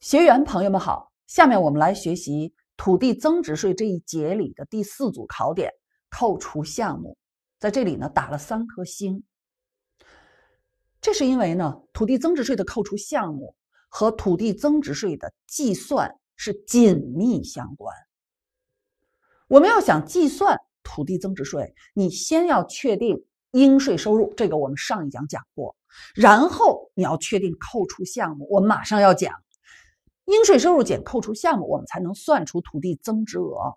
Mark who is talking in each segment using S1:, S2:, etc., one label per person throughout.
S1: 学员朋友们好，下面我们来学习土地增值税这一节里的第四组考点——扣除项目。在这里呢打了三颗星，这是因为呢土地增值税的扣除项目和土地增值税的计算是紧密相关。我们要想计算土地增值税，你先要确定应税收入，这个我们上一讲讲过，然后你要确定扣除项目，我们马上要讲。应税收入减扣除项目，我们才能算出土地增值额，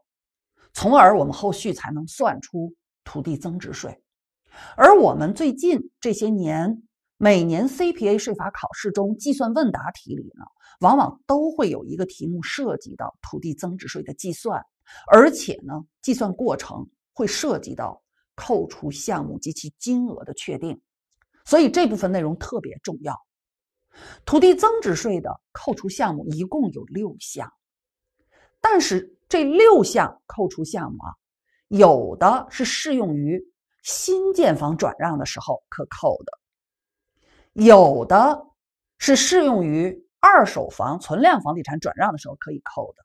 S1: 从而我们后续才能算出土地增值税。而我们最近这些年，每年 CPA 税法考试中计算问答题里呢，往往都会有一个题目涉及到土地增值税的计算，而且呢，计算过程会涉及到扣除项目及其金额的确定，所以这部分内容特别重要。土地增值税的扣除项目一共有六项，但是这六项扣除项目啊，有的是适用于新建房转让的时候可扣的，有的是适用于二手房存量房地产转让的时候可以扣的，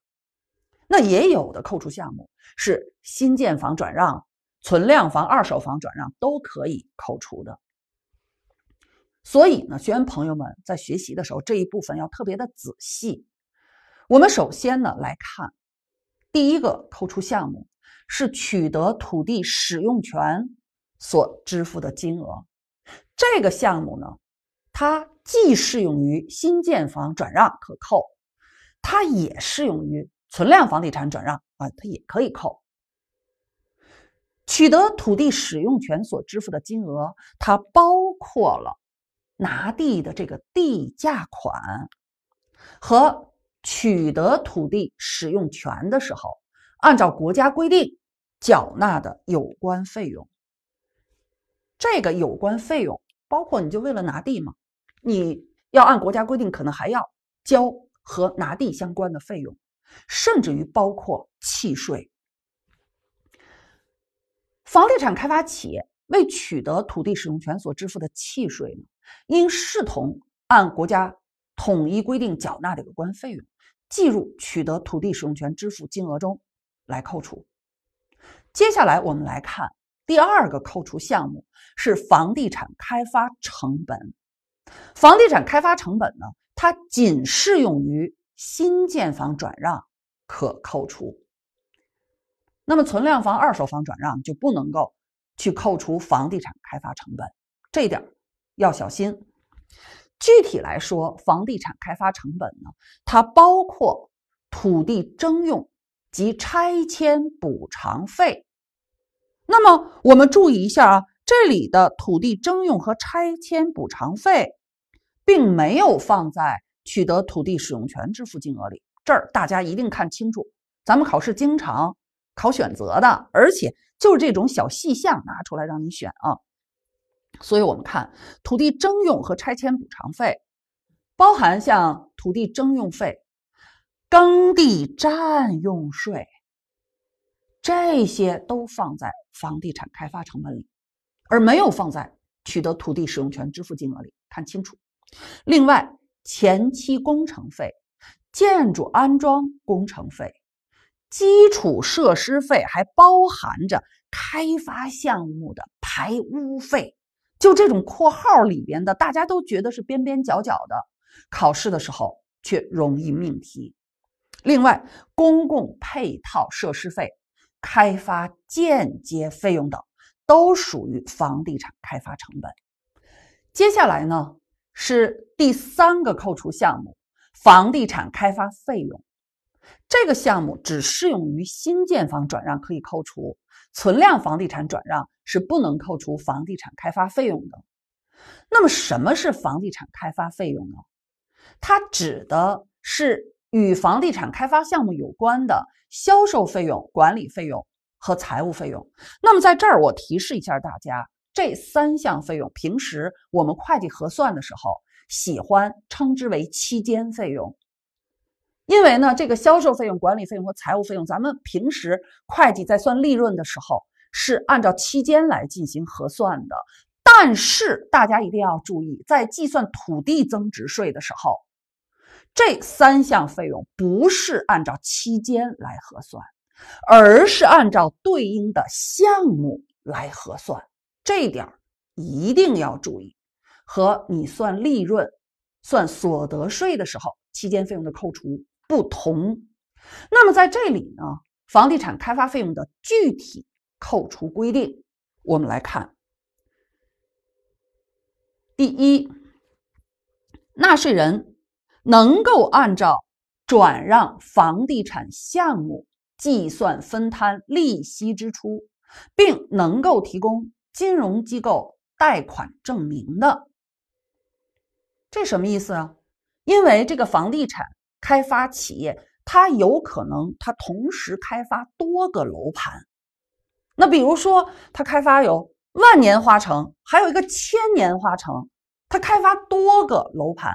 S1: 那也有的扣除项目是新建房转让、存量房、二手房转让都可以扣除的。所以呢，学员朋友们在学习的时候，这一部分要特别的仔细。我们首先呢来看，第一个扣除项目是取得土地使用权所支付的金额。这个项目呢，它既适用于新建房转让可扣，它也适用于存量房地产转让啊，它也可以扣。取得土地使用权所支付的金额，它包括了。拿地的这个地价款和取得土地使用权的时候，按照国家规定缴纳的有关费用，这个有关费用包括你就为了拿地嘛，你要按国家规定可能还要交和拿地相关的费用，甚至于包括契税，房地产开发企业为取得土地使用权所支付的契税呢，应视同按国家统一规定缴纳的有关费用，计入取得土地使用权支付金额中来扣除。接下来我们来看第二个扣除项目是房地产开发成本。房地产开发成本呢，它仅适用于新建房转让可扣除。那么存量房、二手房转让就不能够去扣除房地产开发成本，这一点要小心。具体来说，房地产开发成本呢，它包括土地征用及拆迁补偿费。那么我们注意一下啊，这里的土地征用和拆迁补偿费，并没有放在取得土地使用权支付金额里。这儿大家一定看清楚，咱们考试经常考选择的，而且就是这种小细项拿出来让你选啊。所以，我们看土地征用和拆迁补偿费，包含像土地征用费、耕地占用税这些，都放在房地产开发成本里，而没有放在取得土地使用权支付金额里。看清楚。另外，前期工程费、建筑安装工程费、基础设施费，还包含着开发项目的排污费。就这种括号里边的，大家都觉得是边边角角的，考试的时候却容易命题。另外，公共配套设施费、开发间接费用等，都属于房地产开发成本。接下来呢，是第三个扣除项目——房地产开发费用。这个项目只适用于新建房转让可以扣除，存量房地产转让。是不能扣除房地产开发费用的。那么，什么是房地产开发费用呢？它指的是与房地产开发项目有关的销售费用、管理费用和财务费用。那么，在这儿我提示一下大家，这三项费用平时我们会计核算的时候，喜欢称之为期间费用，因为呢，这个销售费用、管理费用和财务费用，咱们平时会计在算利润的时候。是按照期间来进行核算的，但是大家一定要注意，在计算土地增值税的时候，这三项费用不是按照期间来核算，而是按照对应的项目来核算，这一点一定要注意，和你算利润、算所得税的时候期间费用的扣除不同。那么在这里呢，房地产开发费用的具体。扣除规定，我们来看。第一，纳税人能够按照转让房地产项目计算分摊利息支出，并能够提供金融机构贷款证明的，这什么意思啊？因为这个房地产开发企业，它有可能它同时开发多个楼盘。那比如说，他开发有万年花城，还有一个千年花城，他开发多个楼盘。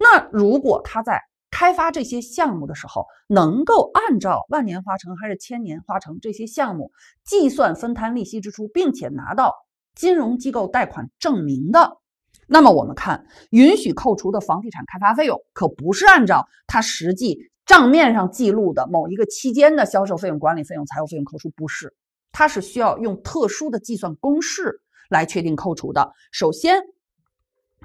S1: 那如果他在开发这些项目的时候，能够按照万年花城还是千年花城这些项目计算分摊利息支出，并且拿到金融机构贷款证明的，那么我们看允许扣除的房地产开发费用，可不是按照他实际账面上记录的某一个期间的销售费用、管理费用、财务费用扣除，不是。它是需要用特殊的计算公式来确定扣除的。首先，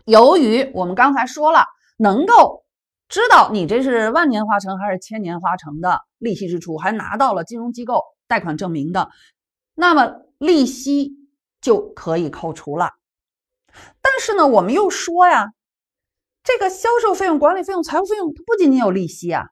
S1: 由于我们刚才说了，能够知道你这是万年花城还是千年花城的利息支出，还拿到了金融机构贷款证明的，那么利息就可以扣除了。但是呢，我们又说呀，这个销售费用、管理费用、财务费用，它不仅仅有利息啊，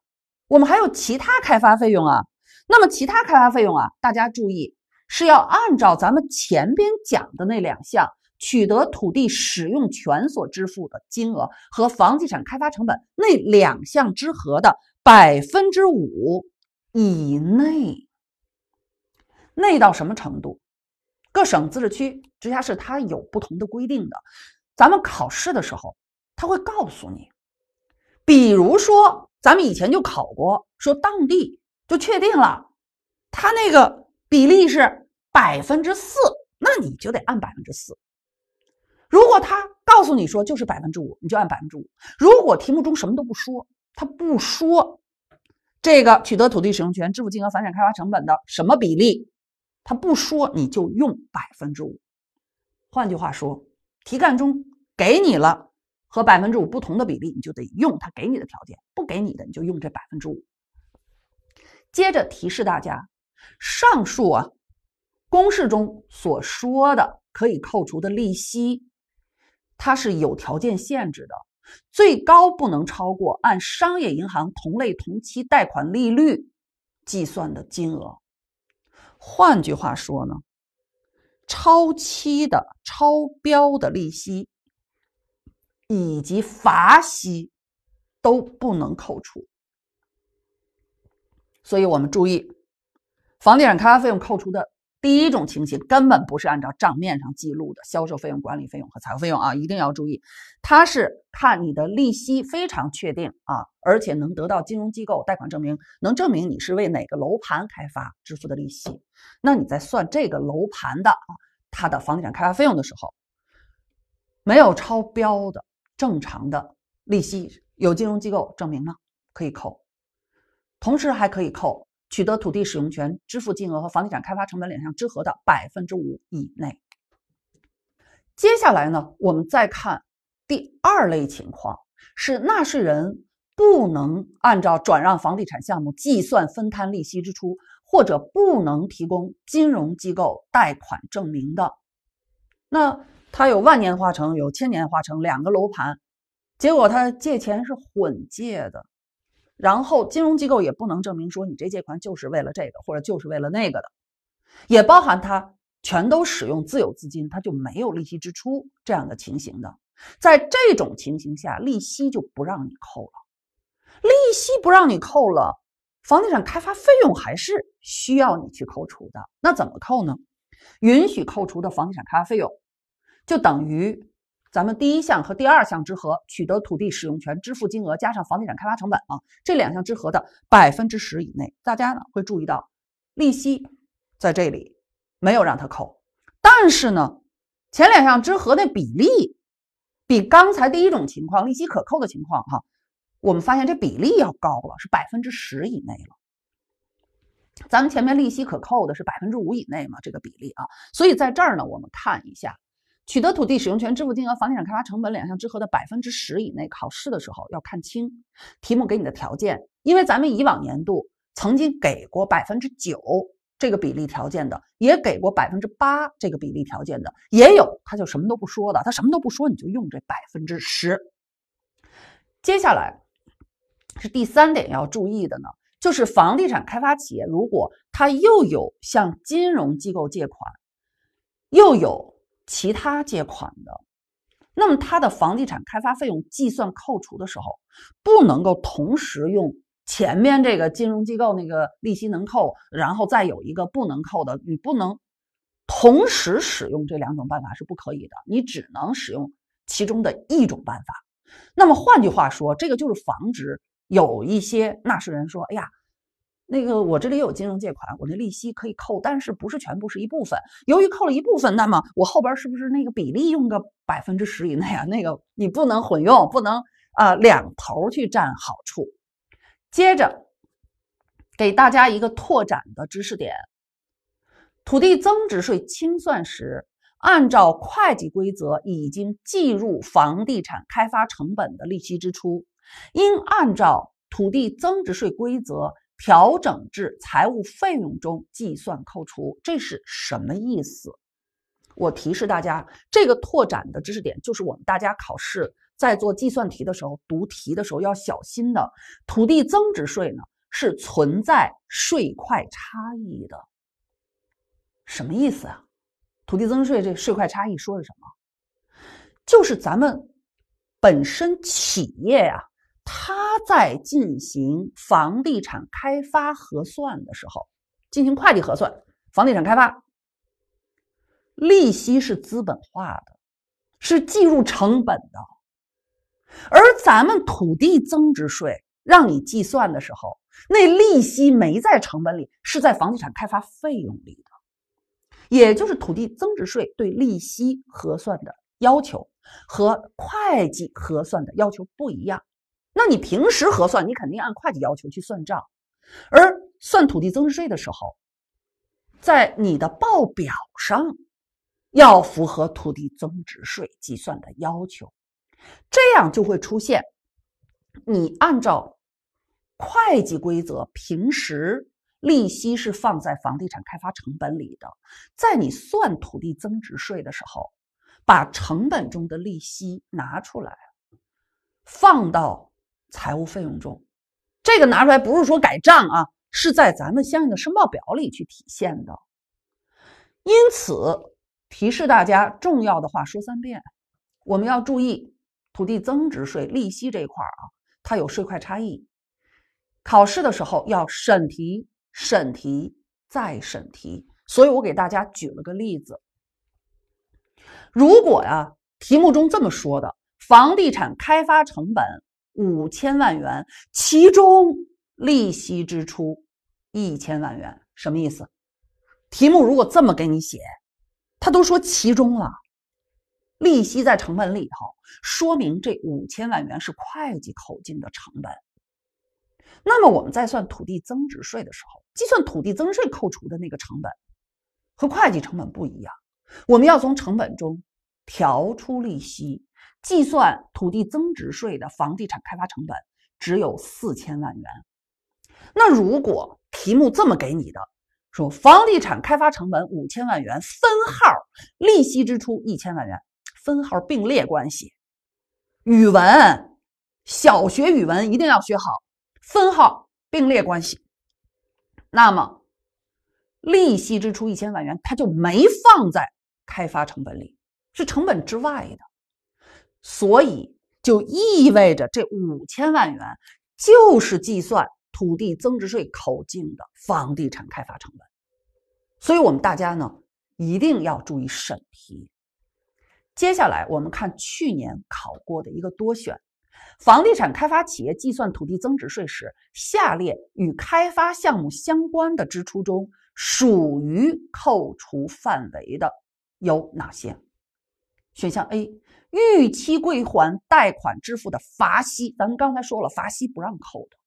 S1: 我们还有其他开发费用啊。那么其他开发费用啊，大家注意。是要按照咱们前边讲的那两项取得土地使用权所支付的金额和房地产开发成本那两项之和的百分之五以内，内到什么程度？各省、自治区、直辖市它有不同的规定的，咱们考试的时候他会告诉你。比如说，咱们以前就考过，说当地就确定了，他那个比例是。百分之四，那你就得按百分之四。如果他告诉你说就是百分之五，你就按百分之五。如果题目中什么都不说，他不说这个取得土地使用权支付金额、房产开发成本的什么比例，他不说你就用百分之五。换句话说，题干中给你了和百分之五不同的比例，你就得用他给你的条件；不给你的，你就用这百分之五。接着提示大家，上述啊。公式中所说的可以扣除的利息，它是有条件限制的，最高不能超过按商业银行同类同期贷款利率计算的金额。换句话说呢，超期的、超标的利息以及罚息都不能扣除。所以我们注意，房地产开发费用扣除的。第一种情形根本不是按照账面上记录的销售费用、管理费用和财务费用啊，一定要注意，它是看你的利息非常确定啊，而且能得到金融机构贷款证明，能证明你是为哪个楼盘开发支付的利息，那你在算这个楼盘的它的房地产开发费用的时候，没有超标的正常的利息，有金融机构证明吗？可以扣，同时还可以扣。取得土地使用权支付金额和房地产开发成本两项之和的百分之五以内。接下来呢，我们再看第二类情况，是纳税人不能按照转让房地产项目计算分摊利息支出，或者不能提供金融机构贷款证明的。那他有万年化城，有千年化城两个楼盘，结果他借钱是混借的。然后金融机构也不能证明说你这借款就是为了这个或者就是为了那个的，也包含它全都使用自有资金，它就没有利息支出这样的情形的。在这种情形下，利息就不让你扣了，利息不让你扣了，房地产开发费用还是需要你去扣除的。那怎么扣呢？允许扣除的房地产开发费用就等于。咱们第一项和第二项之和取得土地使用权支付金额加上房地产开发成本啊，这两项之和的百分之十以内，大家呢会注意到，利息在这里没有让它扣，但是呢前两项之和那比例，比刚才第一种情况利息可扣的情况哈，我们发现这比例要高了，是百分之十以内了。咱们前面利息可扣的是百分之五以内嘛，这个比例啊，所以在这儿呢，我们看一下。取得土地使用权支付金额、房地产开发成本两项之和的百分之十以内。考试的时候要看清题目给你的条件，因为咱们以往年度曾经给过百分之九这个比例条件的，也给过百分之八这个比例条件的，也有他就什么都不说的，他什么都不说，你就用这百分之十。接下来是第三点要注意的呢，就是房地产开发企业如果他又有向金融机构借款，又有其他借款的，那么它的房地产开发费用计算扣除的时候，不能够同时用前面这个金融机构那个利息能扣，然后再有一个不能扣的，你不能同时使用这两种办法是不可以的，你只能使用其中的一种办法。那么换句话说，这个就是防止有一些纳税人说，哎呀。那个，我这里有金融借款，我那利息可以扣，但是不是全部，是一部分。由于扣了一部分，那么我后边是不是那个比例用个百分之十以内啊？那个你不能混用，不能啊两头去占好处。接着给大家一个拓展的知识点：土地增值税清算时，按照会计规则已经计入房地产开发成本的利息支出，应按照土地增值税规则。调整至财务费用中计算扣除，这是什么意思？我提示大家，这个拓展的知识点就是我们大家考试在做计算题的时候，读题的时候要小心的。土地增值税呢是存在税块差异的，什么意思啊？土地增值税这税块差异说的什么？就是咱们本身企业呀，它。他在进行房地产开发核算的时候，进行会计核算，房地产开发利息是资本化的，是计入成本的，而咱们土地增值税让你计算的时候，那利息没在成本里，是在房地产开发费用里的，也就是土地增值税对利息核算的要求和会计核算的要求不一样。那你平时核算，你肯定按会计要求去算账，而算土地增值税的时候，在你的报表上要符合土地增值税计算的要求，这样就会出现，你按照会计规则，平时利息是放在房地产开发成本里的，在你算土地增值税的时候，把成本中的利息拿出来，放到。财务费用中，这个拿出来不是说改账啊，是在咱们相应的申报表里去体现的。因此，提示大家，重要的话说三遍，我们要注意土地增值税利息这一块啊，它有税块差异。考试的时候要审题、审题再审题。所以我给大家举了个例子，如果呀题目中这么说的，房地产开发成本。五千万元，其中利息支出一千万元，什么意思？题目如果这么给你写，他都说其中了，利息在成本里头，说明这五千万元是会计口径的成本。那么我们在算土地增值税的时候，计算土地增值税扣除的那个成本，和会计成本不一样，我们要从成本中调出利息。计算土地增值税的房地产开发成本只有四千万元。那如果题目这么给你的，说房地产开发成本五千万元，分号利息支出一千万元，分号并列关系。语文，小学语文一定要学好分号并列关系。那么，利息支出一千万元，它就没放在开发成本里，是成本之外的。所以就意味着这五千万元就是计算土地增值税口径的房地产开发成本，所以我们大家呢一定要注意审题。接下来我们看去年考过的一个多选：房地产开发企业计算土地增值税时，下列与开发项目相关的支出中，属于扣除范围的有哪些？选项 A。逾期归还贷款支付的罚息，咱们刚才说了，罚息不让扣的，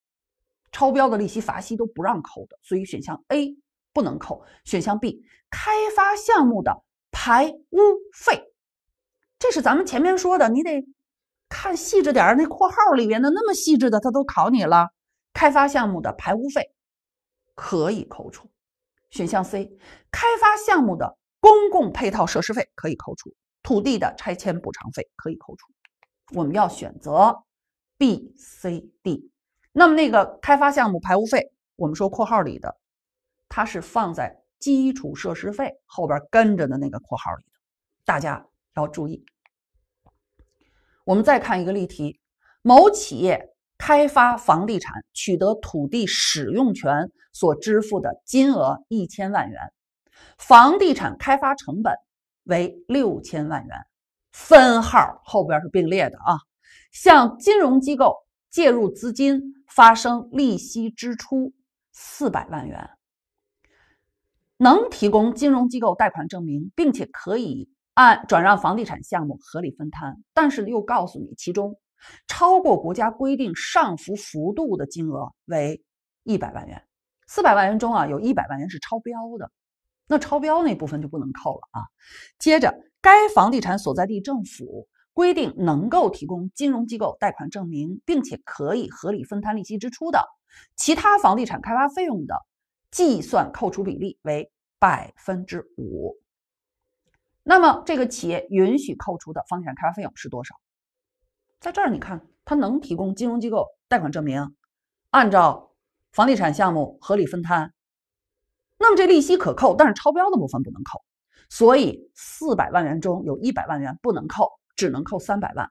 S1: 超标的利息罚息都不让扣的，所以选项 A 不能扣。选项 B 开发项目的排污费，这是咱们前面说的，你得看细致点儿，那括号里边的那么细致的他都考你了，开发项目的排污费可以扣除。选项 C 开发项目的公共配套设施费可以扣除。土地的拆迁补偿费可以扣除，我们要选择 B C D。那么那个开发项目排污费，我们说括号里的，它是放在基础设施费后边跟着的那个括号里，的，大家要注意。我们再看一个例题：某企业开发房地产，取得土地使用权所支付的金额一千万元，房地产开发成本。为六千万元，分号后边是并列的啊，向金融机构借入资金发生利息支出四百万元，能提供金融机构贷款证明，并且可以按转让房地产项目合理分摊，但是又告诉你其中超过国家规定上浮幅度的金额为一百万元，四百万元中啊有一百万元是超标的。那超标那部分就不能扣了啊。接着，该房地产所在地政府规定，能够提供金融机构贷款证明，并且可以合理分摊利息支出的其他房地产开发费用的计算扣除比例为百分之五。那么，这个企业允许扣除的房地产开发费用是多少？在这儿，你看，它能提供金融机构贷款证明，按照房地产项目合理分摊。那么这利息可扣，但是超标的部分不能扣，所以四百万元中有一百万元不能扣，只能扣三百万。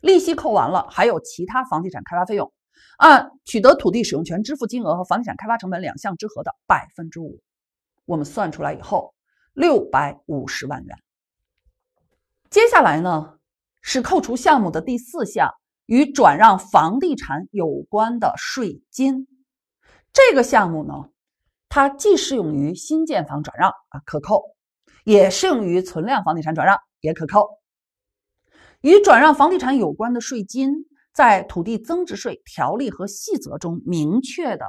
S1: 利息扣完了，还有其他房地产开发费用，按取得土地使用权支付金额和房地产开发成本两项之和的百分之五，我们算出来以后六百五十万元。接下来呢是扣除项目的第四项与转让房地产有关的税金，这个项目呢。它既适用于新建房转让啊可扣，也适用于存量房地产转让也可扣。与转让房地产有关的税金，在土地增值税条例和细则中明确的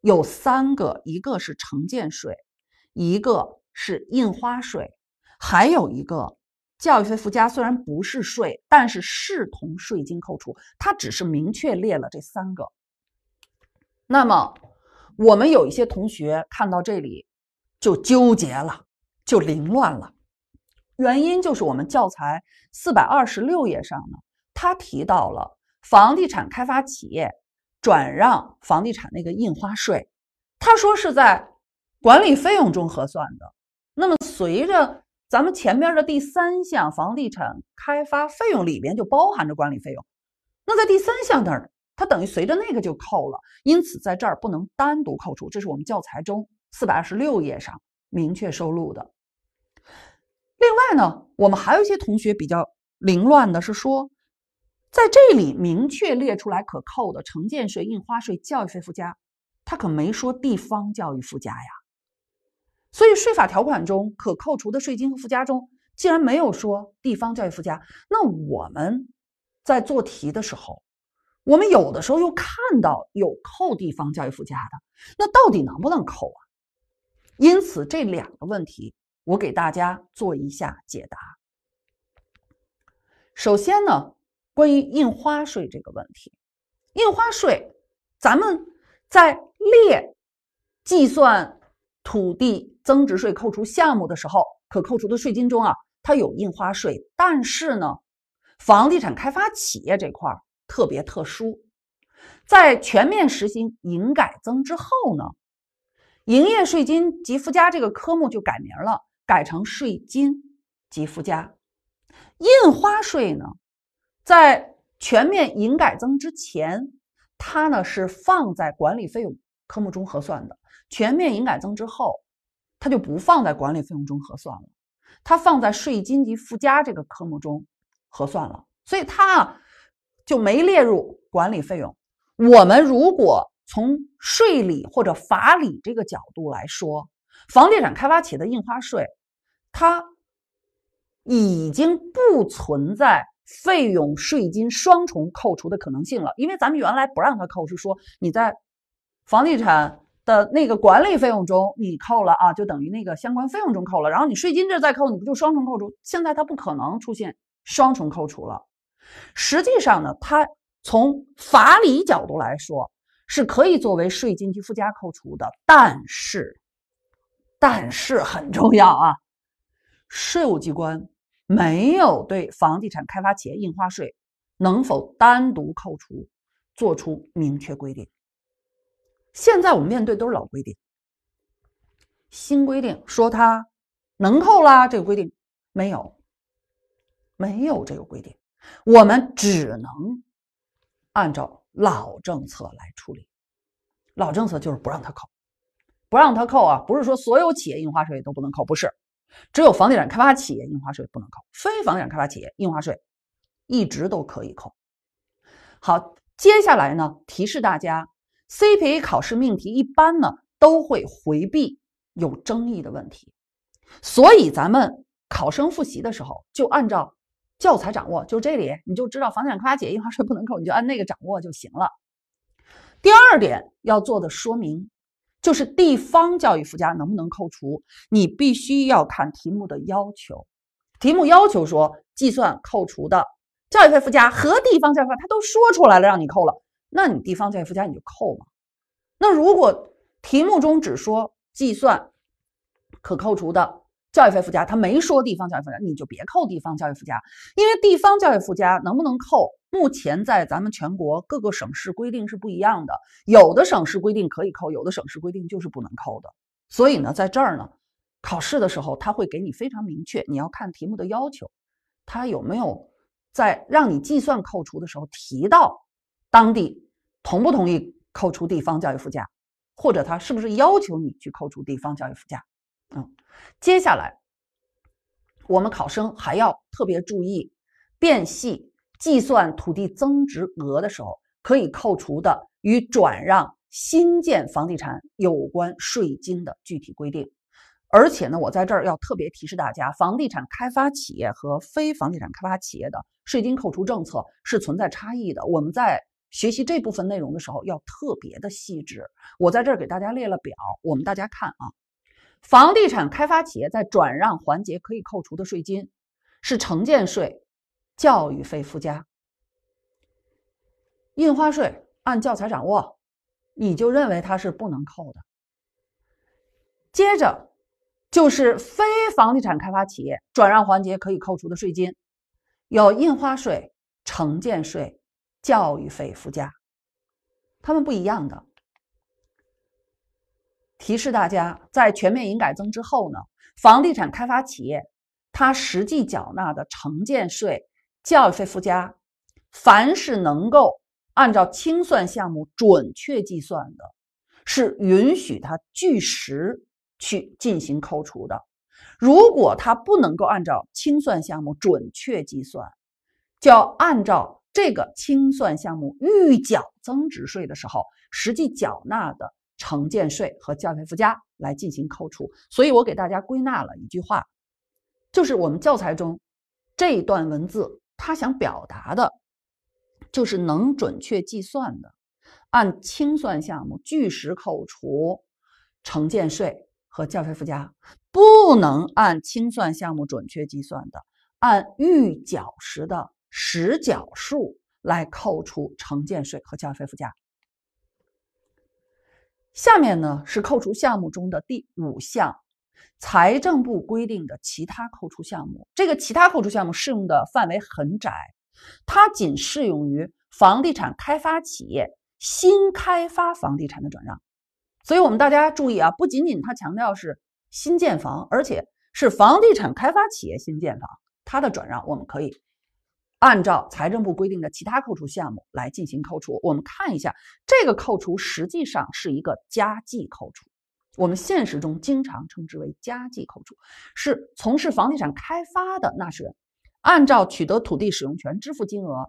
S1: 有三个，一个是城建税，一个是印花税，还有一个教育费附加。虽然不是税，但是视同税金扣除，它只是明确列了这三个。那么。我们有一些同学看到这里就纠结了，就凌乱了。原因就是我们教材四百二十六页上呢，他提到了房地产开发企业转让房地产那个印花税，他说是在管理费用中核算的。那么随着咱们前边的第三项房地产开发费用里边就包含着管理费用，那在第三项那儿。它等于随着那个就扣了，因此在这儿不能单独扣除，这是我们教材中四百二十六页上明确收录的。另外呢，我们还有一些同学比较凌乱的是说，在这里明确列出来可扣的城建税、印花税、教育费附加，他可没说地方教育附加呀。所以税法条款中可扣除的税金和附加中，既然没有说地方教育附加，那我们在做题的时候。我们有的时候又看到有扣地方教育附加的，那到底能不能扣啊？因此，这两个问题我给大家做一下解答。首先呢，关于印花税这个问题，印花税咱们在列计算土地增值税扣除项目的时候，可扣除的税金中啊，它有印花税，但是呢，房地产开发企业这块儿。特别特殊，在全面实行营改增之后呢，营业税金及附加这个科目就改名了，改成税金及附加。印花税呢，在全面营改增之前，它呢是放在管理费用科目中核算的；全面营改增之后，它就不放在管理费用中核算了，它放在税金及附加这个科目中核算了。所以它啊。就没列入管理费用。我们如果从税理或者法理这个角度来说，房地产开发企业的印花税，它已经不存在费用税金双重扣除的可能性了。因为咱们原来不让它扣，是说你在房地产的那个管理费用中你扣了啊，就等于那个相关费用中扣了，然后你税金这再扣，你不就双重扣除？现在它不可能出现双重扣除了。实际上呢，它从法理角度来说是可以作为税金及附加扣除的，但是，但是很重要啊，税务机关没有对房地产开发企业印花税能否单独扣除做出明确规定。现在我们面对都是老规定，新规定说它能扣啦，这个规定没有，没有这个规定。我们只能按照老政策来处理，老政策就是不让他扣，不让他扣啊！不是说所有企业印花税都不能扣，不是，只有房地产开发企业印花税不能扣，非房地产开发企业印花税一直都可以扣。好，接下来呢，提示大家，C P A 考试命题一般呢都会回避有争议的问题，所以咱们考生复习的时候就按照。教材掌握就这里，你就知道房产开发企业印花税不能扣，你就按那个掌握就行了。第二点要做的说明，就是地方教育附加能不能扣除，你必须要看题目的要求。题目要求说计算扣除的教育费附加和地方教育费，他都说出来了让你扣了，那你地方教育附加你就扣嘛。那如果题目中只说计算可扣除的。教育费附加，他没说地方教育附加，你就别扣地方教育附加，因为地方教育附加能不能扣，目前在咱们全国各个省市规定是不一样的，有的省市规定可以扣，有的省市规定就是不能扣的。所以呢，在这儿呢，考试的时候他会给你非常明确，你要看题目的要求，他有没有在让你计算扣除的时候提到当地同不同意扣除地方教育附加，或者他是不是要求你去扣除地方教育附加。嗯，接下来我们考生还要特别注意，变细计算土地增值额的时候，可以扣除的与转让新建房地产有关税金的具体规定。而且呢，我在这儿要特别提示大家，房地产开发企业和非房地产开发企业的税金扣除政策是存在差异的。我们在学习这部分内容的时候，要特别的细致。我在这儿给大家列了表，我们大家看啊。房地产开发企业在转让环节可以扣除的税金是城建税、教育费附加、印花税。按教材掌握，你就认为它是不能扣的。接着就是非房地产开发企业转让环节可以扣除的税金，有印花税、城建税、教育费附加，它们不一样的。提示大家，在全面营改增之后呢，房地产开发企业它实际缴纳的城建税、教育费附加，凡是能够按照清算项目准确计算的，是允许它据实去进行扣除的。如果它不能够按照清算项目准确计算，要按照这个清算项目预缴增值税的时候，实际缴纳的。城建税和教育费附加来进行扣除，所以我给大家归纳了一句话，就是我们教材中这一段文字，它想表达的，就是能准确计算的，按清算项目据实扣除城建税和教育费附加；不能按清算项目准确计算的，按预缴时的实缴数来扣除城建税和教育费附加。下面呢是扣除项目中的第五项，财政部规定的其他扣除项目。这个其他扣除项目适用的范围很窄，它仅适用于房地产开发企业新开发房地产的转让。所以我们大家注意啊，不仅仅它强调是新建房，而且是房地产开发企业新建房它的转让，我们可以。按照财政部规定的其他扣除项目来进行扣除。我们看一下，这个扣除实际上是一个加计扣除，我们现实中经常称之为加计扣除，是从事房地产开发的纳税人，按照取得土地使用权支付金额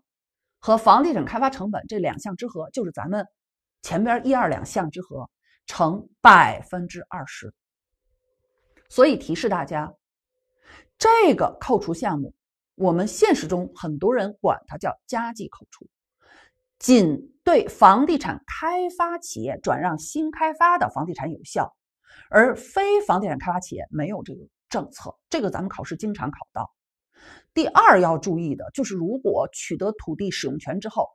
S1: 和房地产开发成本这两项之和，就是咱们前边一二两项之和乘百分之二十。所以提示大家，这个扣除项目。我们现实中很多人管它叫加计扣除，仅对房地产开发企业转让新开发的房地产有效，而非房地产开发企业没有这个政策。这个咱们考试经常考到。第二要注意的就是，如果取得土地使用权之后，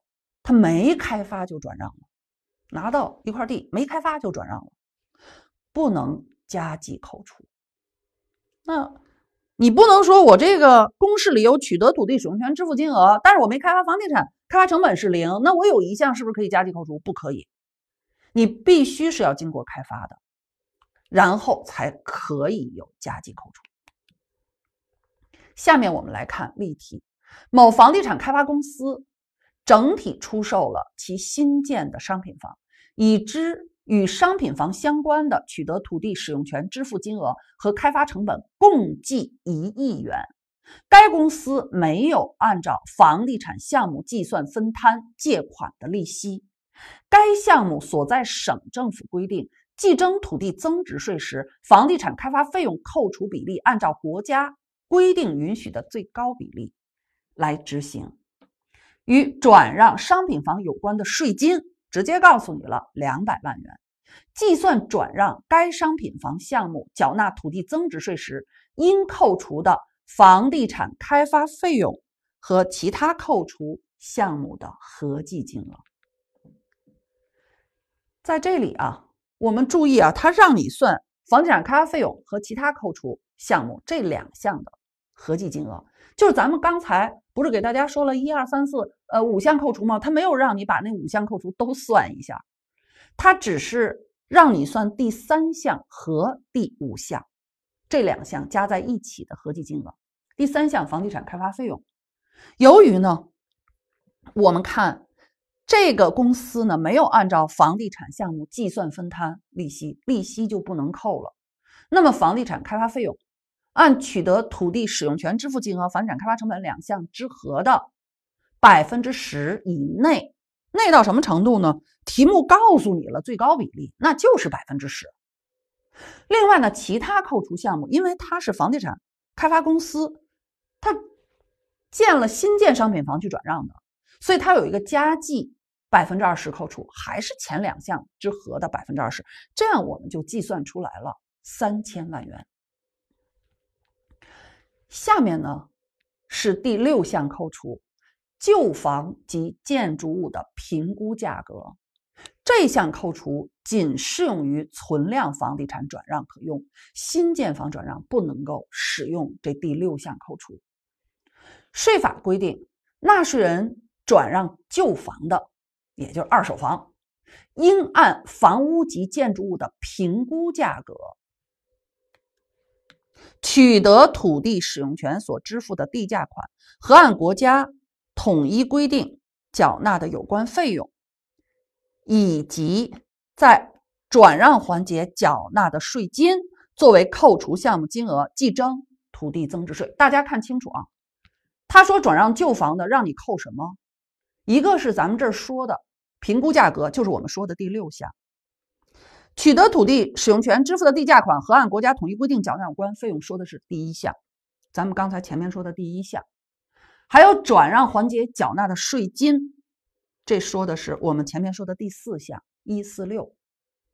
S1: 他没开发就转让了，拿到一块地没开发就转让了，不能加计扣除。那。你不能说我这个公式里有取得土地使用权支付金额，但是我没开发房地产，开发成本是零，那我有一项是不是可以加计扣除？不可以，你必须是要经过开发的，然后才可以有加计扣除。下面我们来看例题：某房地产开发公司整体出售了其新建的商品房，已知。与商品房相关的取得土地使用权支付金额和开发成本共计一亿元，该公司没有按照房地产项目计算分摊借款的利息。该项目所在省政府规定，计征土地增值税时，房地产开发费用扣除比例按照国家规定允许的最高比例来执行。与转让商品房有关的税金。直接告诉你了，两百万元，计算转让该商品房项目缴纳土地增值税时应扣除的房地产开发费用和其他扣除项目的合计金额。在这里啊，我们注意啊，他让你算房地产开发费用和其他扣除项目这两项的。合计金额就是咱们刚才不是给大家说了一二三四呃五项扣除吗？他没有让你把那五项扣除都算一下，他只是让你算第三项和第五项这两项加在一起的合计金额。第三项房地产开发费用，由于呢，我们看这个公司呢没有按照房地产项目计算分摊利息，利息就不能扣了。那么房地产开发费用。按取得土地使用权支付金额、房产开发成本两项之和的百分之十以内，内到什么程度呢？题目告诉你了，最高比例那就是百分之十。另外呢，其他扣除项目，因为它是房地产开发公司，它建了新建商品房去转让的，所以它有一个加计百分之二十扣除，还是前两项之和的百分之二十。这样我们就计算出来了三千万元。下面呢是第六项扣除，旧房及建筑物的评估价格。这项扣除仅适用于存量房地产转让，可用新建房转让不能够使用这第六项扣除。税法规定，纳税人转让旧房的，也就是二手房，应按房屋及建筑物的评估价格。取得土地使用权所支付的地价款和按国家统一规定缴纳的有关费用，以及在转让环节缴纳的税金，作为扣除项目金额计征土地增值税。大家看清楚啊！他说转让旧房的，让你扣什么？一个是咱们这儿说的评估价格，就是我们说的第六项。取得土地使用权支付的地价款和按国家统一规定缴纳有关费用，说的是第一项，咱们刚才前面说的第一项，还有转让环节缴纳的税金，这说的是我们前面说的第四项一四六，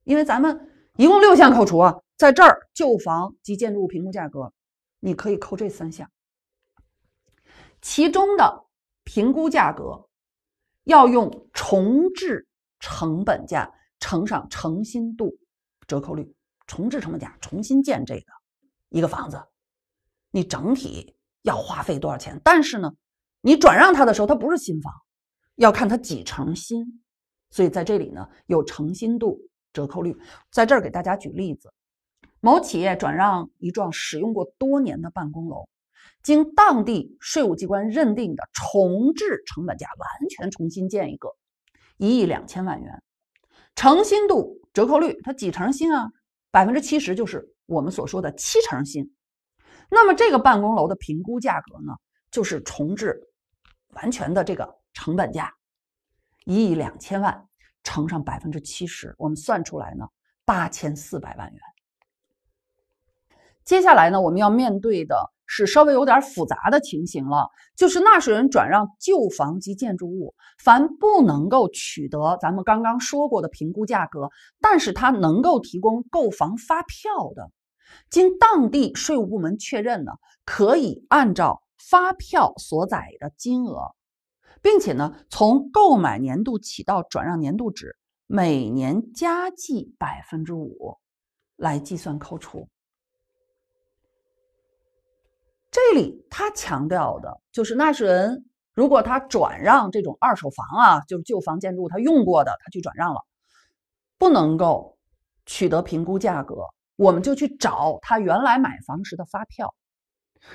S1: 因为咱们一共六项扣除啊，在这儿旧房及建筑物评估价格，你可以扣这三项，其中的评估价格要用重置成本价。乘上成新度折扣率，重置成本价重新建这个一个房子，你整体要花费多少钱？但是呢，你转让它的时候，它不是新房，要看它几成新。所以在这里呢，有成新度折扣率。在这儿给大家举例子：某企业转让一幢使用过多年的办公楼，经当地税务机关认定的重置成本价，完全重新建一个，一亿两千万元。成新度折扣率，它几成新啊？百分之七十就是我们所说的七成新。那么这个办公楼的评估价格呢，就是重置完全的这个成本价一亿两千万乘上百分之七十，我们算出来呢八千四百万元。接下来呢，我们要面对的是稍微有点复杂的情形了，就是纳税人转让旧房及建筑物，凡不能够取得咱们刚刚说过的评估价格，但是他能够提供购房发票的，经当地税务部门确认呢，可以按照发票所载的金额，并且呢，从购买年度起到转让年度止，每年加计百分之五，来计算扣除。这里他强调的就是，纳税人如果他转让这种二手房啊，就是旧房建筑，他用过的，他去转让了，不能够取得评估价格，我们就去找他原来买房时的发票，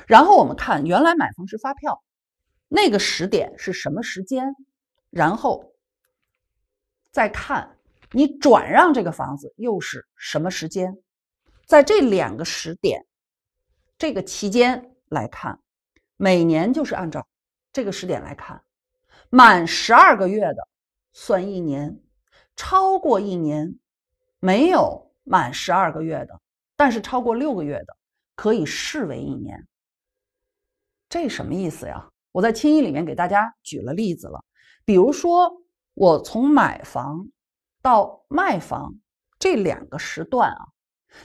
S1: 然后我们看原来买房时发票那个时点是什么时间，然后再看你转让这个房子又是什么时间，在这两个时点这个期间。来看，每年就是按照这个时点来看，满十二个月的算一年，超过一年没有满十二个月的，但是超过六个月的可以视为一年。这什么意思呀？我在清一里面给大家举了例子了，比如说我从买房到卖房这两个时段啊。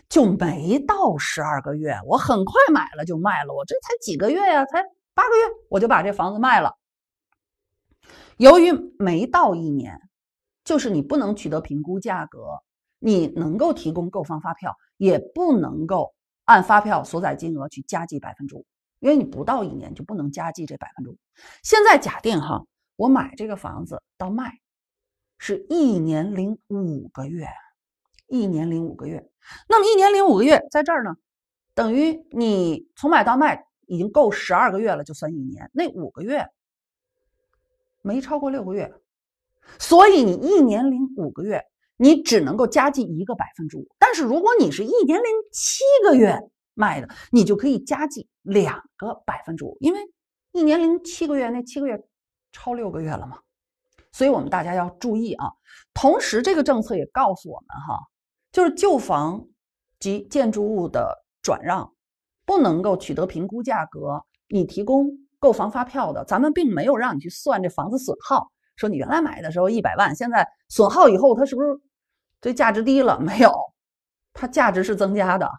S1: 就没到十二个月，我很快买了就卖了，我这才几个月呀，才八个月，我就把这房子卖了。由于没到一年，就是你不能取得评估价格，你能够提供购房发票，也不能够按发票所载金额去加计百分之五，因为你不到一年就不能加计这百分之五。现在假定哈，我买这个房子到卖，是一年零五个月。一年零五个月，那么一年零五个月，在这儿呢，等于你从买到卖已经够十二个月了，就算一年。那五个月没超过六个月，所以你一年零五个月，你只能够加计一个百分之五。但是如果你是一年零七个月卖的，你就可以加计两个百分之五，因为一年零七个月那七个月超六个月了嘛。所以我们大家要注意啊。同时，这个政策也告诉我们哈。就是旧房及建筑物的转让，不能够取得评估价格，你提供购房发票的，咱们并没有让你去算这房子损耗。说你原来买的时候一百万，现在损耗以后它是不是这价值低了？没有，它价值是增加的，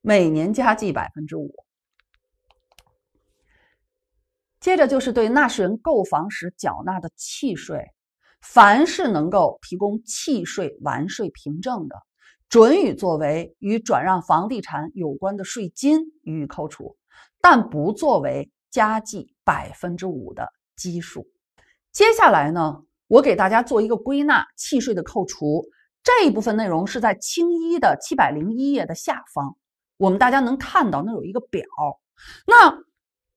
S1: 每年加计百分之五。接着就是对纳税人购房时缴纳的契税，凡是能够提供契税完税凭证的。准予作为与转让房地产有关的税金予以扣除，但不作为加计百分之五的基数。接下来呢，我给大家做一个归纳，契税的扣除这一部分内容是在清一的七百零一页的下方，我们大家能看到那有一个表。那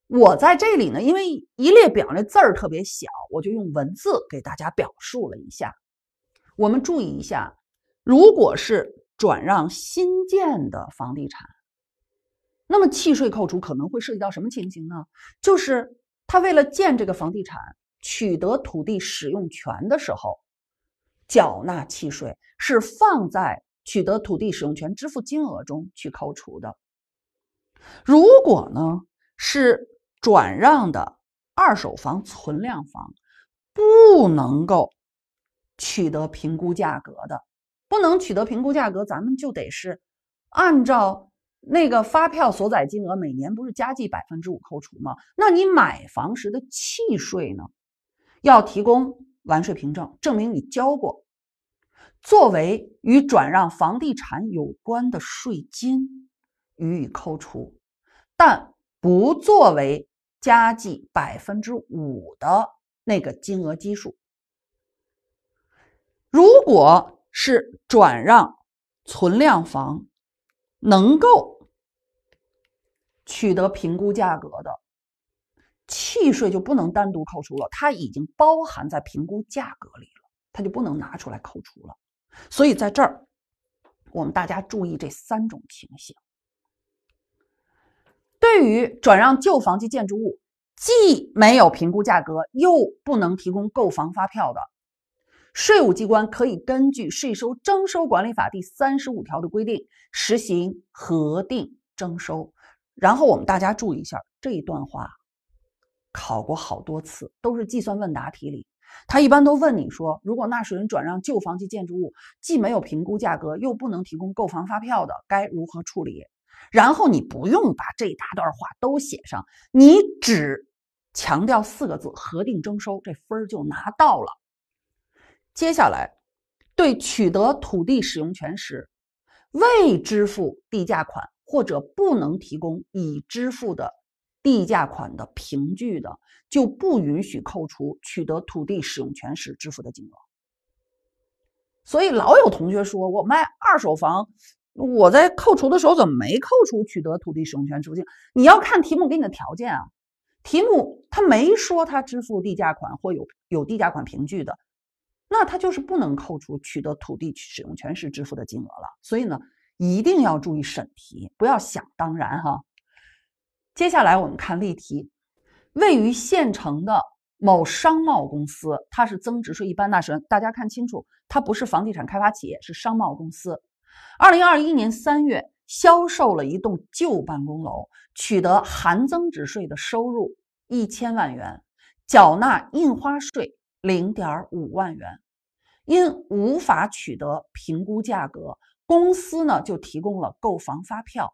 S1: 我在这里呢，因为一列表那字儿特别小，我就用文字给大家表述了一下。我们注意一下，如果是。转让新建的房地产，那么契税扣除可能会涉及到什么情形呢？就是他为了建这个房地产，取得土地使用权的时候，缴纳契税是放在取得土地使用权支付金额中去扣除的。如果呢是转让的二手房、存量房，不能够取得评估价格的。不能取得评估价格，咱们就得是按照那个发票所载金额，每年不是加计百分之五扣除吗？那你买房时的契税呢，要提供完税凭证，证明你交过，作为与转让房地产有关的税金予以扣除，但不作为加计百分之五的那个金额基数。如果是转让存量房能够取得评估价格的契税就不能单独扣除了，它已经包含在评估价格里了，它就不能拿出来扣除了。所以在这儿，我们大家注意这三种情形：对于转让旧房及建筑物，既没有评估价格，又不能提供购房发票的。税务机关可以根据《税收征收管理法》第三十五条的规定实行核定征收。然后我们大家注意一下这一段话，考过好多次，都是计算问答题里。他一般都问你说，如果纳税人转让旧房及建筑物，既没有评估价格，又不能提供购房发票的，该如何处理？然后你不用把这一大段话都写上，你只强调四个字“核定征收”，这分儿就拿到了。接下来，对取得土地使用权时未支付地价款或者不能提供已支付的地价款的凭据的，就不允许扣除取得土地使用权时支付的金额。所以老有同学说：“我卖二手房，我在扣除的时候怎么没扣除取得土地使用权支付的？你要看题目给你的条件啊，题目他没说他支付地价款或有有地价款凭据的。”那它就是不能扣除取得土地使用权时支付的金额了，所以呢，一定要注意审题，不要想当然哈。接下来我们看例题：位于县城的某商贸公司，它是增值税一般纳税人。大家看清楚，它不是房地产开发企业，是商贸公司。二零二一年三月，销售了一栋旧办公楼，取得含增值税的收入一千万元，缴纳印花税。零点五万元，因无法取得评估价格，公司呢就提供了购房发票。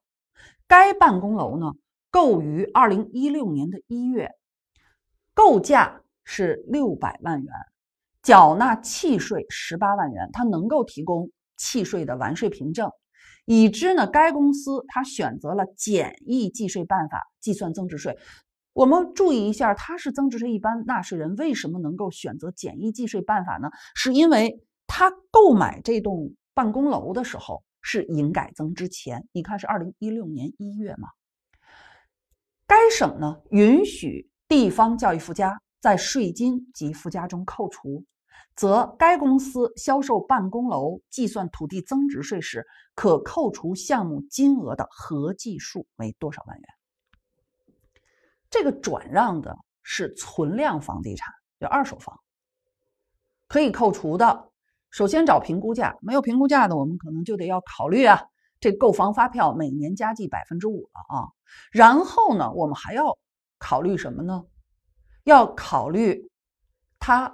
S1: 该办公楼呢购于二零一六年的一月，购价是六百万元，缴纳契税十八万元，它能够提供契税的完税凭证。已知呢，该公司它选择了简易计税办法计算增值税。我们注意一下，它是增值税一般纳税人，为什么能够选择简易计税办法呢？是因为他购买这栋办公楼的时候是营改增之前，你看是二零一六年一月嘛。该省呢允许地方教育附加在税金及附加中扣除，则该公司销售办公楼计算土地增值税时可扣除项目金额的合计数为多少万元？这个转让的是存量房地产，就二手房，可以扣除的。首先找评估价，没有评估价的，我们可能就得要考虑啊，这购房发票每年加计百分之五了啊。然后呢，我们还要考虑什么呢？要考虑它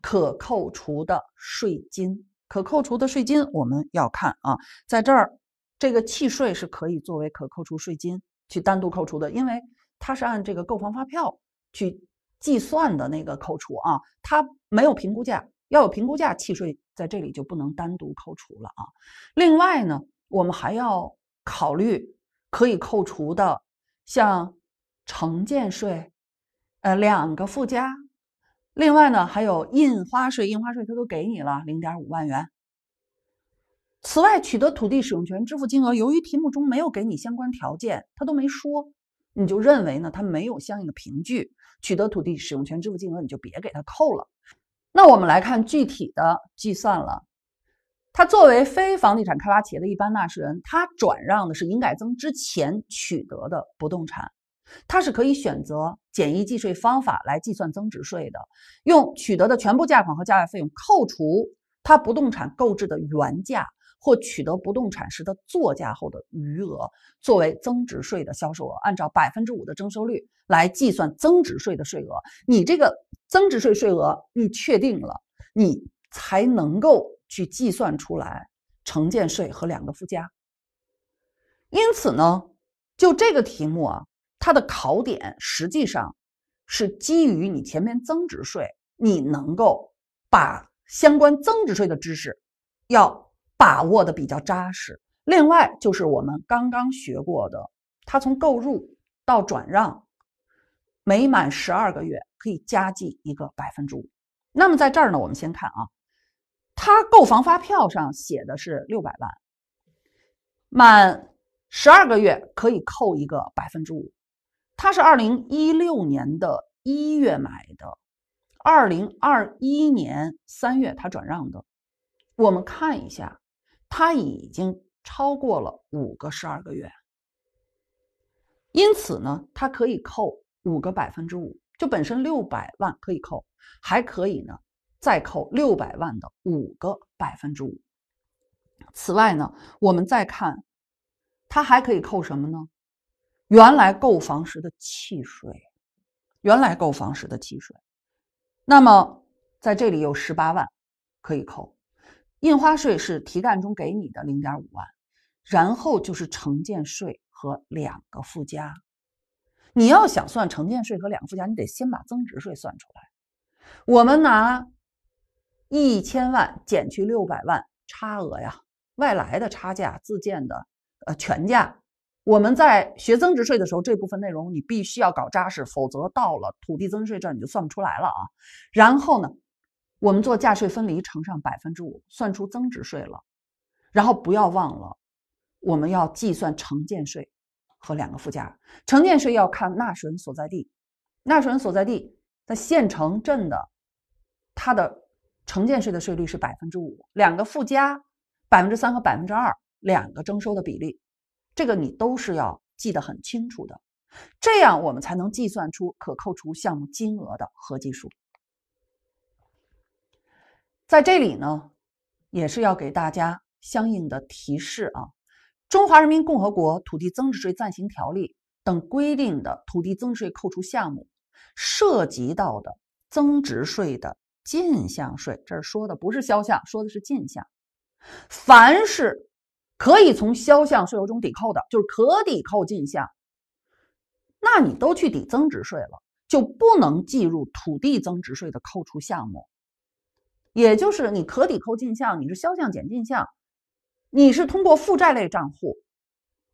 S1: 可扣除的税金，可扣除的税金我们要看啊，在这儿这个契税是可以作为可扣除税金去单独扣除的，因为。它是按这个购房发票去计算的那个扣除啊，它没有评估价，要有评估价契税在这里就不能单独扣除了啊。另外呢，我们还要考虑可以扣除的，像城建税，呃，两个附加，另外呢还有印花税，印花税它都给你了零点五万元。此外，取得土地使用权支付金额，由于题目中没有给你相关条件，他都没说。你就认为呢，他没有相应的凭据取得土地使用权支付金额，你就别给他扣了。那我们来看具体的计算了。他作为非房地产开发企业的一般纳税人，他转让的是营改增之前取得的不动产，他是可以选择简易计税方法来计算增值税的，用取得的全部价款和价外费用扣除他不动产购置的原价。或取得不动产时的作价后的余额作为增值税的销售额，按照百分之五的征收率来计算增值税的税额。你这个增值税税额你确定了，你才能够去计算出来城建税和两个附加。因此呢，就这个题目啊，它的考点实际上是基于你前面增值税，你能够把相关增值税的知识要。把握的比较扎实。另外，就是我们刚刚学过的，它从购入到转让，每满十二个月可以加计一个百分之五。那么在这儿呢，我们先看啊，它购房发票上写的是六百万，满十二个月可以扣一个百分之五。它是二零一六年的一月买的，二零二一年三月它转让的。我们看一下。他已经超过了五个十二个月，因此呢，它可以扣五个百分之五，就本身六百万可以扣，还可以呢再扣六百万的五个百分之五。此外呢，我们再看，它还可以扣什么呢？原来购房时的契税，原来购房时的契税，那么在这里有十八万可以扣。印花税是题干中给你的零点五万，然后就是城建税和两个附加。你要想算城建税和两个附加，你得先把增值税算出来。我们拿一千万减去六百万差额呀，外来的差价、自建的呃全价。我们在学增值税的时候，这部分内容你必须要搞扎实，否则到了土地增值税这儿你就算不出来了啊。然后呢？我们做价税分离，乘上百分之五，算出增值税了。然后不要忘了，我们要计算城建税和两个附加。城建税要看纳税人所在地，纳税人所在地在县城镇的，它的城建税的税率是百分之五。两个附加，百分之三和百分之二，两个征收的比例，这个你都是要记得很清楚的。这样我们才能计算出可扣除项目金额的合计数。在这里呢，也是要给大家相应的提示啊，《中华人民共和国土地增值税暂行条例》等规定的土地增值税扣除项目涉及到的增值税的进项税，这儿说的不是销项，说的是进项。凡是可以从销项税额中抵扣的，就是可抵扣进项，那你都去抵增值税了，就不能计入土地增值税的扣除项目。也就是你可抵扣进项，你是销项减进项，你是通过负债类账户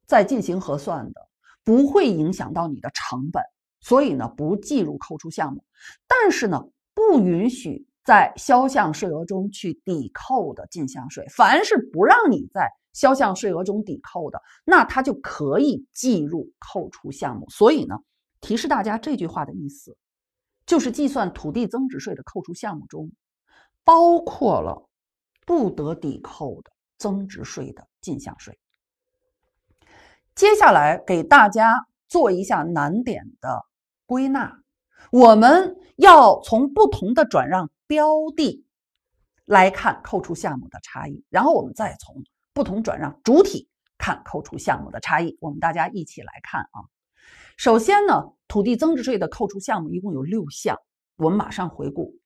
S1: 在进行核算的，不会影响到你的成本，所以呢不计入扣除项目。但是呢不允许在销项税额中去抵扣的进项税，凡是不让你在销项税额中抵扣的，那它就可以计入扣除项目。所以呢提示大家这句话的意思，就是计算土地增值税的扣除项目中。包括了不得抵扣的增值税的进项税。接下来给大家做一下难点的归纳。我们要从不同的转让标的来看扣除项目的差异，然后我们再从不同转让主体看扣除项目的差异。我们大家一起来看啊。首先呢，土地增值税的扣除项目一共有六项，我们马上回顾。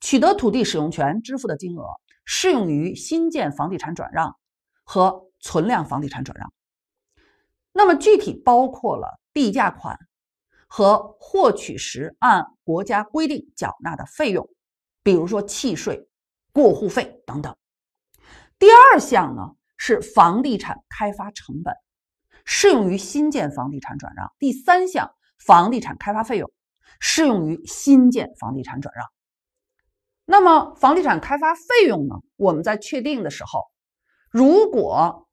S1: 取得土地使用权支付的金额适用于新建房地产转让和存量房地产转让。那么具体包括了地价款和获取时按国家规定缴纳的费用，比如说契税、过户费等等。第二项呢是房地产开发成本，适用于新建房地产转让。第三项房地产开发费用适用于新建房地产转让。那么房地产开发费用呢？我们在确定的时候，如果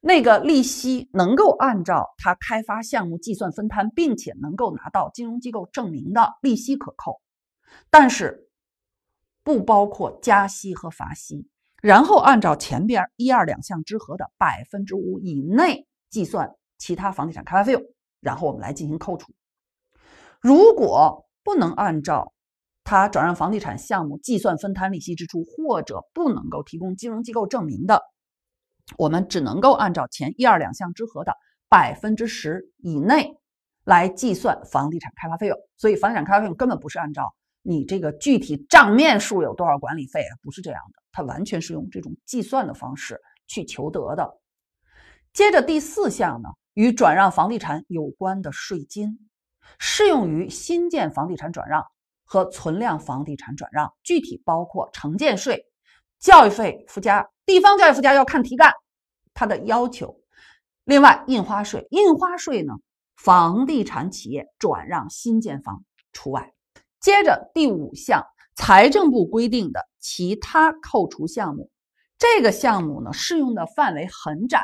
S1: 那个利息能够按照它开发项目计算分摊，并且能够拿到金融机构证明的利息可扣，但是不包括加息和罚息，然后按照前边一二两项之和的百分之五以内计算其他房地产开发费用，然后我们来进行扣除。如果不能按照。他转让房地产项目计算分摊利息支出或者不能够提供金融机构证明的，我们只能够按照前一二两项之和的百分之十以内来计算房地产开发费用。所以房地产开发费用根本不是按照你这个具体账面数有多少管理费啊，不是这样的，它完全是用这种计算的方式去求得的。接着第四项呢，与转让房地产有关的税金，适用于新建房地产转让。和存量房地产转让，具体包括城建税、教育费附加、地方教育附加，要看题干它的要求。另外，印花税，印花税呢，房地产企业转让新建房除外。接着第五项，财政部规定的其他扣除项目，这个项目呢适用的范围很窄，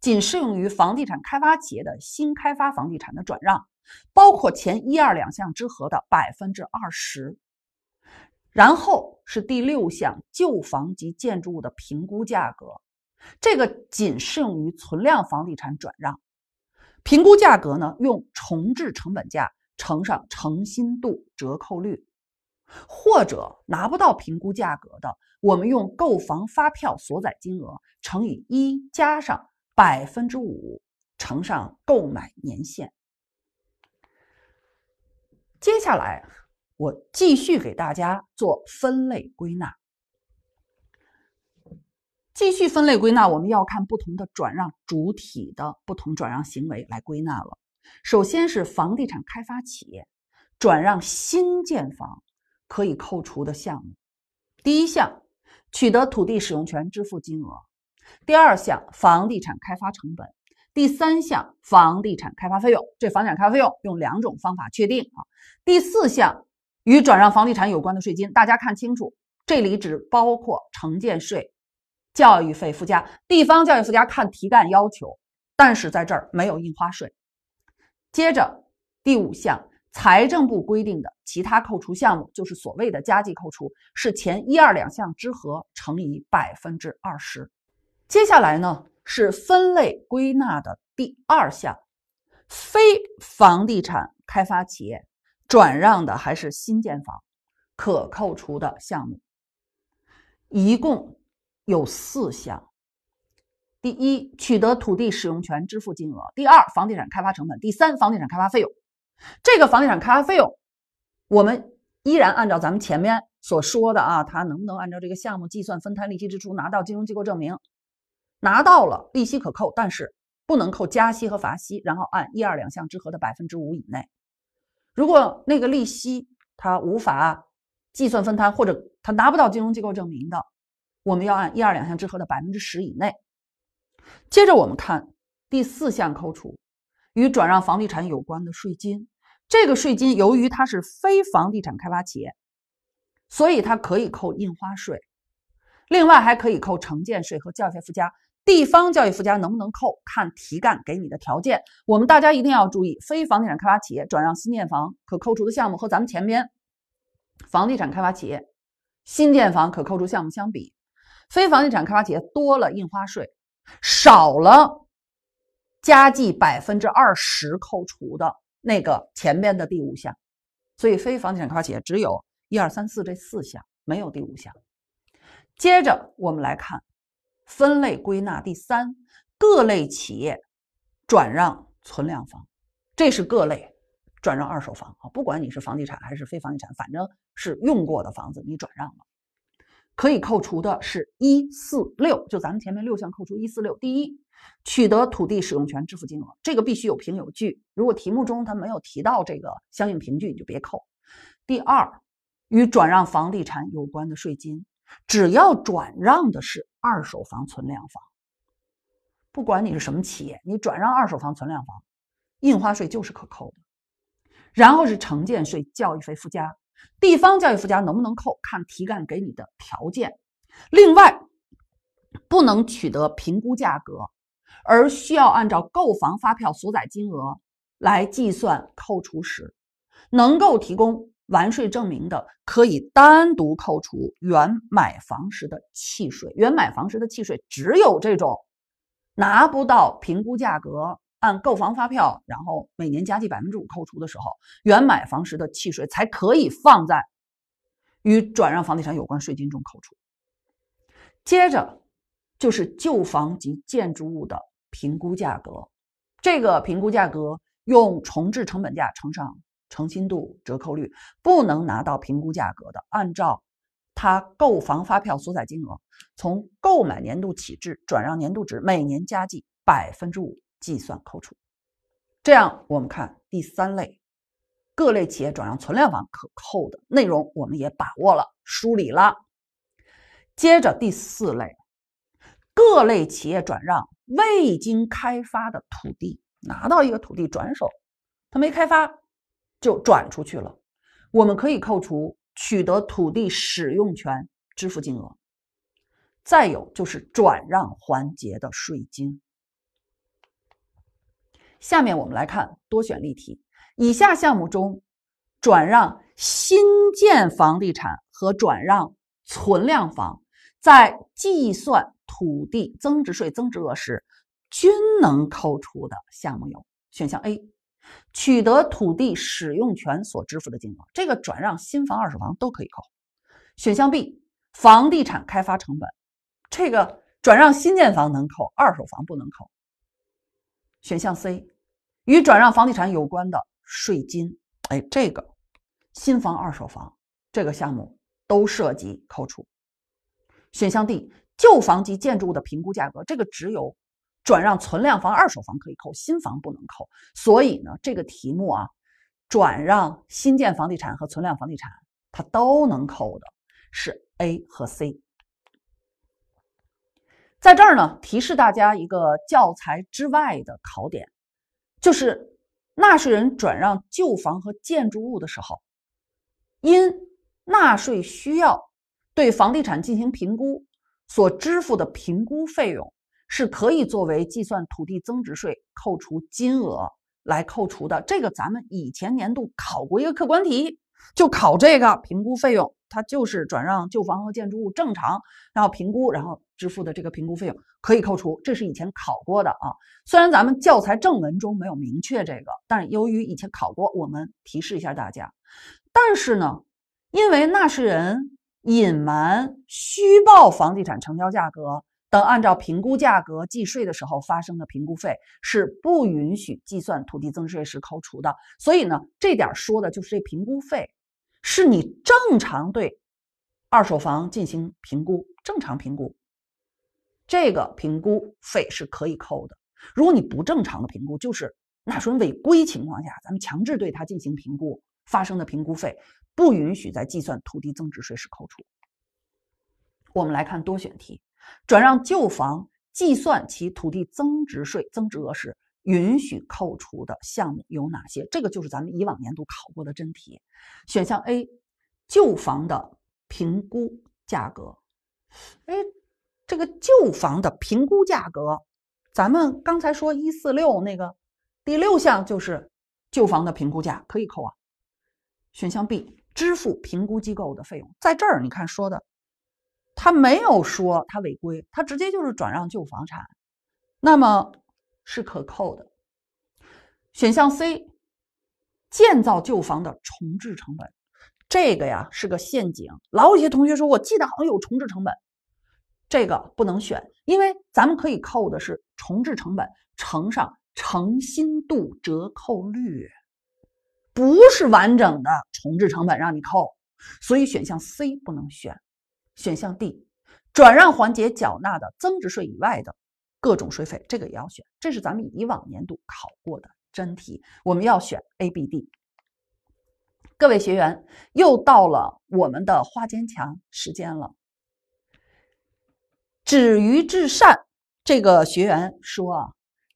S1: 仅适用于房地产开发企业的新开发房地产的转让。包括前一二两项之和的百分之二十，然后是第六项旧房及建筑物的评估价格，这个仅适用于存量房地产转让。评估价格呢，用重置成本价乘上诚新度折扣率，或者拿不到评估价格的，我们用购房发票所载金额乘以一加上百分之五乘上购买年限。接下来，我继续给大家做分类归纳。继续分类归纳，我们要看不同的转让主体的不同转让行为来归纳了。首先是房地产开发企业转让新建房可以扣除的项目，第一项取得土地使用权支付金额，第二项房地产开发成本。第三项房地产开发费用，这房地产开发费用用两种方法确定啊。第四项与转让房地产有关的税金，大家看清楚，这里只包括城建税、教育费附加、地方教育附加，看题干要求，但是在这儿没有印花税。接着第五项财政部规定的其他扣除项目，就是所谓的加计扣除，是前一二两项之和乘以百分之二十。接下来呢？是分类归纳的第二项，非房地产开发企业转让的还是新建房可扣除的项目，一共有四项。第一，取得土地使用权支付金额；第二，房地产开发成本；第三，房地产开发费用。这个房地产开发费用，我们依然按照咱们前面所说的啊，它能不能按照这个项目计算分摊利息支出，拿到金融机构证明。拿到了利息可扣，但是不能扣加息和罚息，然后按一二两项之和的百分之五以内。如果那个利息它无法计算分摊或者它拿不到金融机构证明的，我们要按一二两项之和的百分之十以内。接着我们看第四项扣除，与转让房地产有关的税金。这个税金由于它是非房地产开发企业，所以它可以扣印花税，另外还可以扣城建税和教育附加。地方教育附加能不能扣？看题干给你的条件。我们大家一定要注意，非房地产开发企业转让新建房可扣除的项目和咱们前边房地产开发企业新建房可扣除项目相比，非房地产开发企业多了印花税，少了加计百分之二十扣除的那个前边的第五项。所以，非房地产开发企业只有一二三四这四项，没有第五项。接着我们来看。分类归纳第三，各类企业转让存量房，这是各类转让二手房啊，不管你是房地产还是非房地产，反正是用过的房子你转让了，可以扣除的是一四六，就咱们前面六项扣除一四六。第一，取得土地使用权支付金额，这个必须有凭有据，如果题目中它没有提到这个相应凭据，你就别扣。第二，与转让房地产有关的税金。只要转让的是二手房存量房，不管你是什么企业，你转让二手房存量房，印花税就是可扣的。然后是城建税、教育费附加、地方教育附加能不能扣，看题干给你的条件。另外，不能取得评估价格，而需要按照购房发票所载金额来计算扣除时，能够提供。完税证明的可以单独扣除原买房时的契税，原买房时的契税只有这种拿不到评估价格，按购房发票，然后每年加计百分之五扣除的时候，原买房时的契税才可以放在与转让房地产有关税金中扣除。接着就是旧房及建筑物的评估价格，这个评估价格用重置成本价乘上。成新度折扣率不能拿到评估价格的，按照他购房发票所载金额，从购买年度起至转让年度止，每年加计百分之五计算扣除。这样我们看第三类，各类企业转让存量房可扣的内容，我们也把握了，梳理了。接着第四类，各类企业转让未经开发的土地，拿到一个土地转手，他没开发。就转出去了，我们可以扣除取得土地使用权支付金额，再有就是转让环节的税金。下面我们来看多选例题：以下项目中，转让新建房地产和转让存量房在计算土地增值税增值额时，均能扣除的项目有？选项 A。取得土地使用权所支付的金额，这个转让新房、二手房都可以扣。选项 B，房地产开发成本，这个转让新建房能扣，二手房不能扣。选项 C，与转让房地产有关的税金，哎，这个新房、二手房这个项目都涉及扣除。选项 D，旧房及建筑物的评估价格，这个只有。转让存量房、二手房可以扣，新房不能扣。所以呢，这个题目啊，转让新建房地产和存量房地产，它都能扣的，是 A 和 C。在这儿呢，提示大家一个教材之外的考点，就是纳税人转让旧房和建筑物的时候，因纳税需要对房地产进行评估所支付的评估费用。是可以作为计算土地增值税扣除金额来扣除的。这个咱们以前年度考过一个客观题，就考这个评估费用，它就是转让旧房和建筑物正常然后评估，然后支付的这个评估费用可以扣除，这是以前考过的啊。虽然咱们教材正文中没有明确这个，但是由于以前考过，我们提示一下大家。但是呢，因为纳税人隐瞒、虚报房地产成交价格。等按照评估价格计税的时候发生的评估费是不允许计算土地增值税时扣除的，所以呢，这点说的就是这评估费，是你正常对二手房进行评估，正常评估，这个评估费是可以扣的。如果你不正常的评估，就是那人违规情况下，咱们强制对它进行评估发生的评估费不允许在计算土地增值税时扣除。我们来看多选题。转让旧房计算其土地增值税增值额时，允许扣除的项目有哪些？这个就是咱们以往年度考过的真题。选项 A，旧房的评估价格，哎，这个旧房的评估价格，咱们刚才说一四六那个第六项就是旧房的评估价可以扣啊。选项 B，支付评估机构的费用，在这儿你看说的。他没有说他违规，他直接就是转让旧房产，那么是可扣的。选项 C，建造旧房的重置成本，这个呀是个陷阱。老有些同学说，我记得好像有重置成本，这个不能选，因为咱们可以扣的是重置成本乘上诚心度折扣率，不是完整的重置成本让你扣，所以选项 C 不能选。选项 D，转让环节缴纳的增值税以外的各种税费，这个也要选。这是咱们以往年度考过的真题，我们要选 A、B、D。各位学员，又到了我们的花坚强时间了。止于至善，这个学员说，啊，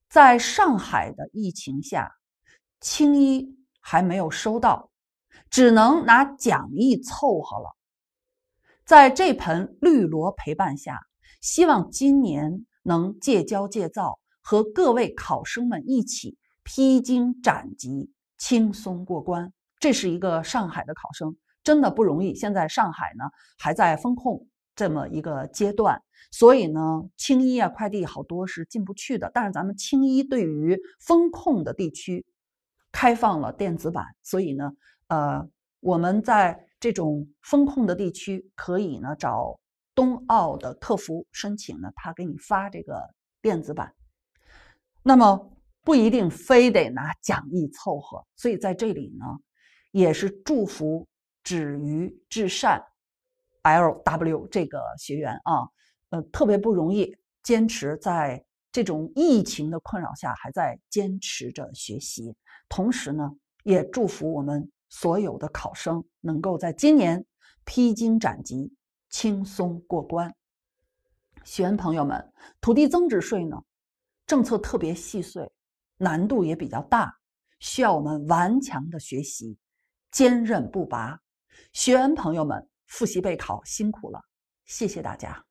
S1: 在上海的疫情下，青衣还没有收到，只能拿讲义凑合了。在这盆绿萝陪伴下，希望今年能戒骄戒躁，和各位考生们一起披荆斩棘，轻松过关。这是一个上海的考生，真的不容易。现在上海呢还在封控这么一个阶段，所以呢，青衣啊，快递好多是进不去的。但是咱们青衣对于封控的地区，开放了电子版。所以呢，呃，我们在。这种风控的地区，可以呢找冬奥的客服申请呢，他给你发这个电子版。那么不一定非得拿 讲义凑合，所以在这里呢，也是祝福止于至善 LW 这个学员啊，呃，特别不容易坚持在这种疫情的困扰下还在坚持着学习，同时呢，也祝福我们。所有的考生能够在今年披荆斩棘，轻松过关。学员朋友们，土地增值税呢，政策特别细碎，难度也比较大，需要我们顽强的学习，坚韧不拔。学员朋友们，复习备考辛苦了，谢谢大家。